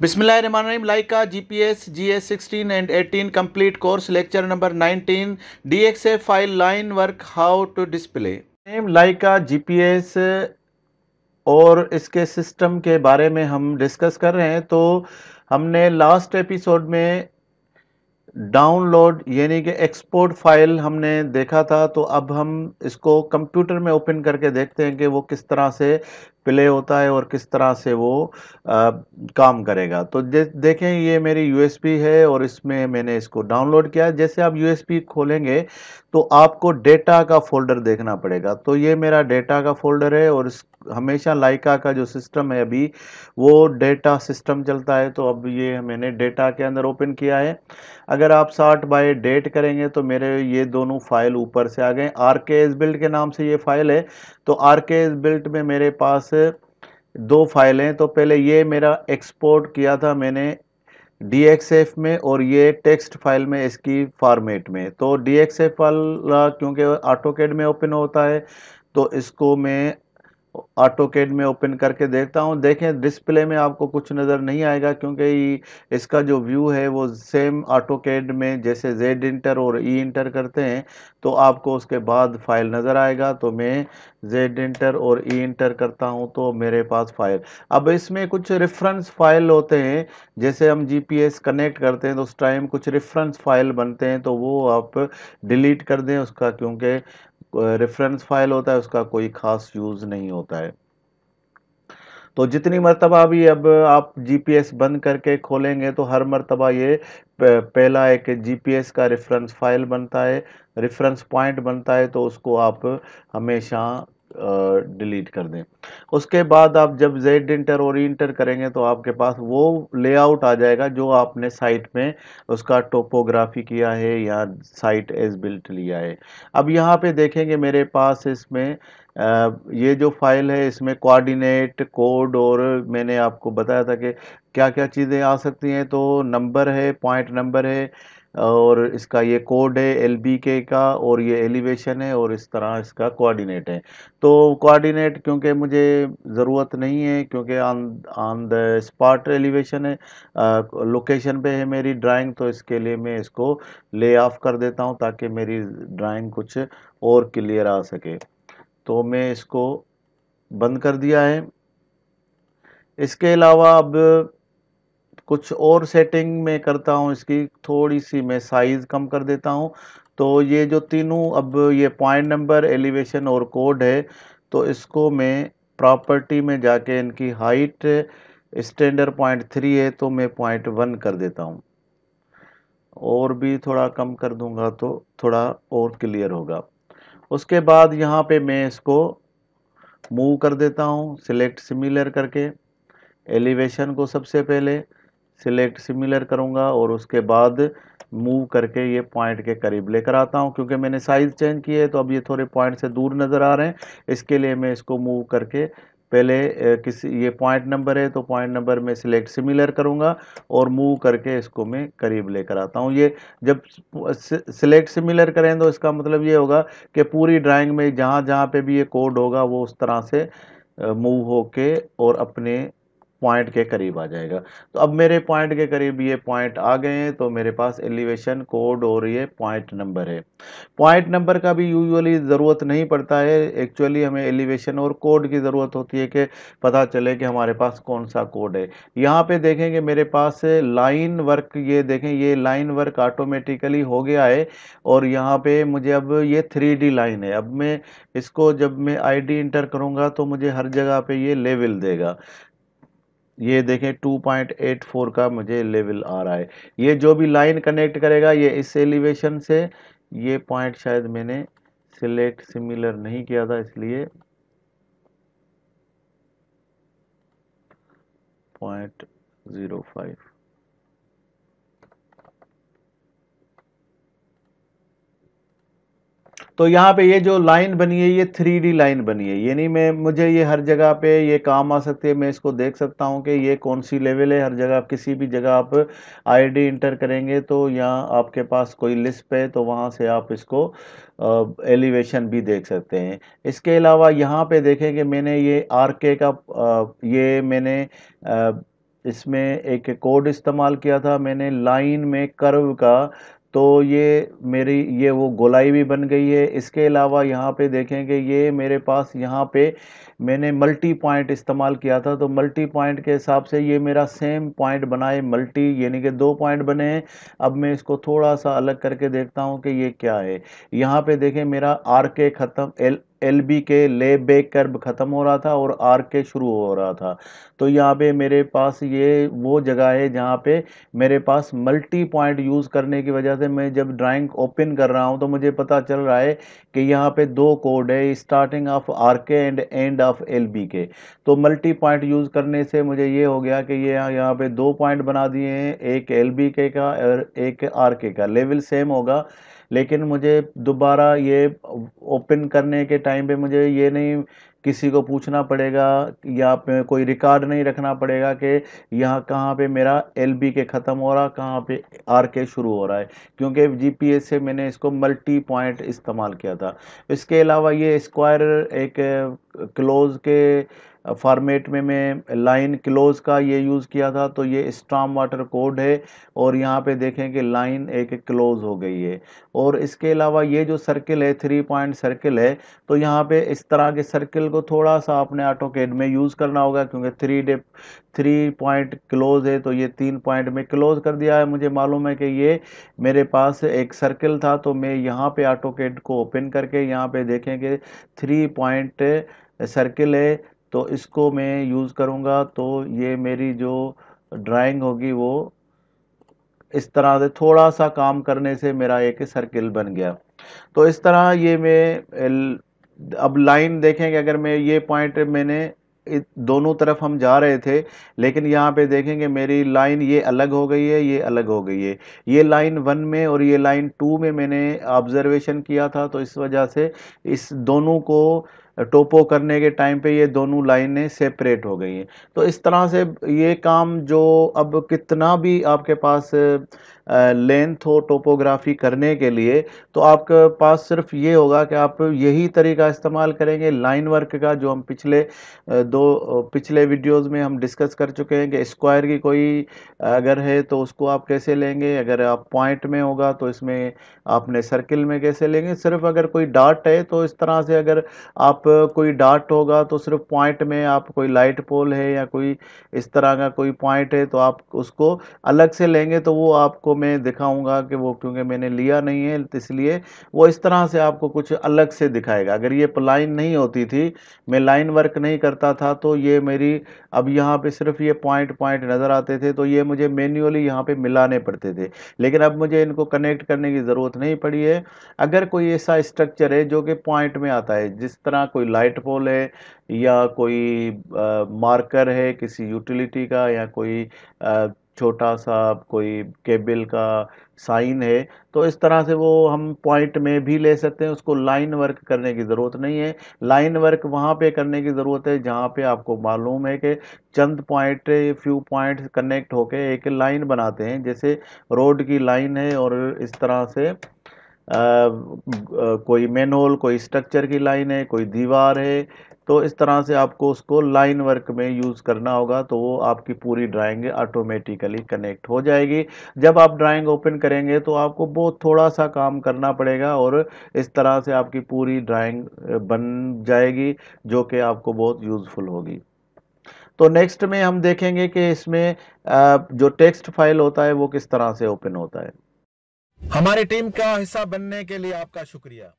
बिस्मिल्लाम Leica G P S G S sixteen and eighteen complete course lecture number nineteen D X A file line work how to display name Leica G P S और इसके system के बारे में हम discuss कर रहे हैं तो हमने लास्ट एपिसोड में डाउनलोड यानी कि एक्सपोर्ट फाइल हमने देखा था तो अब हम इसको कंप्यूटर में ओपन करके देखते हैं कि वो किस तरह से प्ले होता है और किस तरह से वो आ, काम करेगा तो दे, देखें ये मेरी यू है और इसमें मैंने इसको डाउनलोड किया जैसे आप यू खोलेंगे तो आपको डेटा का फोल्डर देखना पड़ेगा तो ये मेरा डेटा का फोल्डर है और इस हमेशा लाइका का जो सिस्टम है अभी वो डेटा सिस्टम चलता है तो अब ये मैंने डेटा के अंदर ओपन किया है अगर आप साठ बाय डेट करेंगे तो मेरे ये दोनों फाइल ऊपर से आ गए आर के एस बिल्ट के नाम से ये फाइल है तो आर के एस बिल्ट में मेरे पास दो फाइलें तो पहले ये मेरा एक्सपोर्ट किया था मैंने DXF में और ये टेक्स्ट फाइल में इसकी फॉर्मेट में तो DXF वाला क्योंकि ऑटोकेड में ओपन होता है तो इसको मैं ऑटो केड में ओपन करके देखता हूँ देखें डिस्प्ले में आपको कुछ नज़र नहीं आएगा क्योंकि इसका जो व्यू है वो सेम ऑटो केड में जैसे जेड इंटर और ई e इंटर करते हैं तो आपको उसके बाद फाइल नज़र आएगा तो मैं जेड इंटर और ई e इंटर करता हूँ तो मेरे पास फाइल अब इसमें कुछ रेफरेंस फाइल होते हैं जैसे हम जी कनेक्ट करते हैं तो उस टाइम कुछ रेफरेंस फाइल बनते हैं तो वो आप डिलीट कर दें उसका क्योंकि रेफरेंस फाइल होता है उसका कोई ख़ास यूज़ नहीं होता है तो जितनी मरतबा भी अब आप जीपीएस बंद करके खोलेंगे तो हर मरतबा ये पहला एक जीपीएस का रेफरेंस फाइल बनता है रेफरेंस पॉइंट बनता है तो उसको आप हमेशा डिलीट कर दें उसके बाद आप जब जेड इंटर और इंटर e करेंगे तो आपके पास वो लेआउट आ जाएगा जो आपने साइट में उसका टोपोग्राफी किया है या साइट एज बिल्ट लिया है अब यहाँ पे देखेंगे मेरे पास इसमें आ, ये जो फाइल है इसमें कोऑर्डिनेट कोड और मैंने आपको बताया था कि क्या क्या चीज़ें आ सकती हैं तो नंबर है पॉइंट नंबर है और इसका ये कोड है एल बी के का और ये एलिवेशन है और इस तरह इसका कोऑर्डिनेट है तो कोऑर्डिनेट क्योंकि मुझे ज़रूरत नहीं है क्योंकि on on the spot elevation है लोकेशन पे है मेरी ड्राइंग तो इसके लिए मैं इसको ले ऑफ कर देता हूँ ताकि मेरी ड्राइंग कुछ और क्लियर आ सके तो मैं इसको बंद कर दिया है इसके अलावा अब कुछ और सेटिंग में करता हूँ इसकी थोड़ी सी मैं साइज़ कम कर देता हूँ तो ये जो तीनों अब ये पॉइंट नंबर एलिवेशन और कोड है तो इसको मैं प्रॉपर्टी में जाके इनकी हाइट स्टैंडर्ड पॉइंट थ्री है तो मैं पॉइंट वन कर देता हूँ और भी थोड़ा कम कर दूंगा तो थोड़ा और क्लियर होगा उसके बाद यहाँ पे मैं इसको मूव कर देता हूँ सिलेक्ट सिमिलर करके एलिवेशन को सबसे पहले सिलेक्ट सिमिलर करूँगा और उसके बाद मूव करके ये पॉइंट के करीब लेकर आता हूँ क्योंकि मैंने साइज़ चेंज किए है तो अब ये थोड़े पॉइंट से दूर नज़र आ रहे हैं इसके लिए मैं इसको मूव करके पहले किसी ये पॉइंट नंबर है तो पॉइंट नंबर में सिलेक्ट सिमिलर करूँगा और मूव करके इसको मैं करीब लेकर आता हूँ ये जब सिलेक्ट सिमिलर करें तो इसका मतलब ये होगा कि पूरी ड्राइंग में जहाँ जहाँ पे भी ये कोड होगा वो उस तरह से मूव होके और अपने पॉइंट के करीब आ जाएगा तो अब मेरे पॉइंट के करीब ये पॉइंट आ गए हैं तो मेरे पास एलिवेशन कोड और ये पॉइंट नंबर है पॉइंट नंबर का भी यूजुअली ज़रूरत नहीं पड़ता है एक्चुअली हमें एलिवेशन और कोड की ज़रूरत होती है कि पता चले कि हमारे पास कौन सा कोड है यहाँ पे देखेंगे मेरे पास लाइन वर्क ये देखें ये लाइन वर्क ऑटोमेटिकली हो गया है और यहाँ पे मुझे अब ये थ्री लाइन है अब मैं इसको जब मैं आई इंटर करूँगा तो मुझे हर जगह पर ये लेवल देगा ये देखें 2.84 का मुझे लेवल आ रहा है ये जो भी लाइन कनेक्ट करेगा ये इस एलिवेशन से ये पॉइंट शायद मैंने सिलेक्ट सिमिलर नहीं किया था इसलिए पॉइंट ज़ीरो फाइव तो यहाँ पे ये जो लाइन बनी है ये थ्री डी लाइन बनी है यानी मैं मुझे ये हर जगह पे ये काम आ सकती है मैं इसको देख सकता हूँ कि ये कौन सी लेवल है हर जगह आप किसी भी जगह आप आईडी इंटर करेंगे तो यहाँ आपके पास कोई लिस्ट है तो वहाँ से आप इसको एलिवेशन भी देख सकते हैं इसके अलावा यहाँ पे देखें कि मैंने ये आर के का आ, ये मैंने आ, इसमें एक कोड इस्तेमाल किया था मैंने लाइन में कर्व का तो ये मेरी ये वो गोलाई भी बन गई है इसके अलावा यहाँ पे देखेंगे ये मेरे पास यहाँ पे मैंने मल्टी पॉइंट इस्तेमाल किया था तो मल्टी पॉइंट के हिसाब से ये मेरा सेम पॉइंट बनाए मल्टी यानी कि दो पॉइंट बने हैं अब मैं इसको थोड़ा सा अलग करके देखता हूँ कि ये क्या है यहाँ पे देखें मेरा आर के ख़त्म एल एल बी के ले बेक कर्व ख़त्म हो रहा था और आर के शुरू हो रहा था तो यहाँ पे मेरे पास ये वो जगह है जहाँ पे मेरे पास मल्टी पॉइंट यूज़ करने की वजह से मैं जब ड्राइंग ओपन कर रहा हूँ तो मुझे पता चल रहा है कि यहाँ पे दो कोड है starting of R K and end of L B K तो मल्टी पॉइंट यूज़ करने से मुझे ये हो गया कि ये यह यहाँ पे दो पॉइंट बना दिए हैं एक एल बी के का और एक आर के का लेवल सेम होगा लेकिन मुझे दोबारा ये ओपन करने के टाइम पे मुझे ये नहीं किसी को पूछना पड़ेगा या कोई रिकॉर्ड नहीं रखना पड़ेगा कि यहाँ कहाँ पे मेरा एल बी के ख़त्म हो रहा कहाँ पे आर के शुरू हो रहा है क्योंकि जीपीएस से मैंने इसको मल्टी पॉइंट इस्तेमाल किया था इसके अलावा ये स्क्वायर एक क्लोज के फॉर्मेट में मैं लाइन क्लोज का ये यूज़ किया था तो ये स्ट्राम वाटर कोड है और यहाँ पे देखें कि लाइन एक क्लोज हो गई है और इसके अलावा ये जो सर्किल है थ्री पॉइंट सर्किल है तो यहाँ पे इस तरह के सर्किल को थोड़ा सा आपने ऑटो कैड में यूज़ करना होगा क्योंकि three day three point close है तो ये तीन पॉइंट में क्लोज कर दिया है मुझे मालूम है कि ये मेरे पास एक सर्किल था तो मैं यहाँ पर ऑटो कैड को ओपन करके यहाँ पर देखें कि थ्री पॉइंट सर्किल है तो इसको मैं यूज़ करूँगा तो ये मेरी जो ड्राइंग होगी वो इस तरह से थोड़ा सा काम करने से मेरा एक सर्किल बन गया तो इस तरह ये मैं अब लाइन देखेंगे अगर मैं ये पॉइंट मैंने दोनों तरफ हम जा रहे थे लेकिन यहाँ पे देखेंगे मेरी लाइन ये अलग हो गई है ये अलग हो गई है ये लाइन वन में और ये लाइन टू में मैंने ऑब्जर्वेशन किया था तो इस वजह से इस दोनों को टोपो करने के टाइम पे ये दोनों लाइनें सेपरेट हो गई हैं तो इस तरह से ये काम जो अब कितना भी आपके पास लेंथ हो टोपोग्राफी करने के लिए तो आपके पास सिर्फ ये होगा कि आप यही तरीका इस्तेमाल करेंगे लाइन वर्क का जो हम पिछले दो पिछले वीडियोस में हम डिस्कस कर चुके हैं कि स्क्वायर की कोई अगर है तो उसको आप कैसे लेंगे अगर आप पॉइंट में होगा तो इसमें आपने सर्किल में कैसे लेंगे सिर्फ अगर कोई डाट है तो इस तरह से अगर आप कोई डार्ट होगा तो सिर्फ पॉइंट में आप कोई लाइट पोल है या कोई इस तरह का कोई पॉइंट है तो आप उसको अलग से लेंगे तो वो आपको मैं दिखाऊंगा कि वो क्योंकि मैंने लिया नहीं है इसलिए वो इस तरह से आपको कुछ अलग से दिखाएगा अगर ये लाइन नहीं होती थी मैं लाइन वर्क नहीं करता था तो ये मेरी अब यहाँ पर सिर्फ ये पॉइंट पॉइंट नज़र आते थे तो ये मुझे मैन्यूअली यहाँ पर मिलाने पड़ते थे लेकिन अब मुझे इनको कनेक्ट करने की ज़रूरत नहीं पड़ी है अगर कोई ऐसा स्ट्रक्चर है जो कि पॉइंट में आता है जिस तरह कोई लाइट पोल है या कोई मार्कर है किसी यूटिलिटी का या कोई छोटा सा कोई केबल का साइन है तो इस तरह से वो हम पॉइंट में भी ले सकते हैं उसको लाइन वर्क करने की ज़रूरत नहीं है लाइन वर्क वहाँ पे करने की ज़रूरत है जहाँ पे आपको मालूम है कि चंद पॉइंट फ्यू पॉइंट कनेक्ट होके एक लाइन बनाते हैं जैसे रोड की लाइन है और इस तरह से कोई मैनोल कोई स्ट्रक्चर की लाइन है कोई दीवार है तो इस तरह से आपको उसको लाइन वर्क में यूज़ करना होगा तो वो आपकी पूरी ड्राइंग ऑटोमेटिकली कनेक्ट हो जाएगी जब आप ड्राइंग ओपन करेंगे तो आपको बहुत थोड़ा सा काम करना पड़ेगा और इस तरह से आपकी पूरी ड्राइंग बन जाएगी जो कि आपको बहुत यूज़फुल होगी तो नेक्स्ट में हम देखेंगे कि इसमें जो टेक्स्ट फाइल होता है वो किस तरह से ओपन होता है हमारी टीम का हिस्सा बनने के लिए आपका शुक्रिया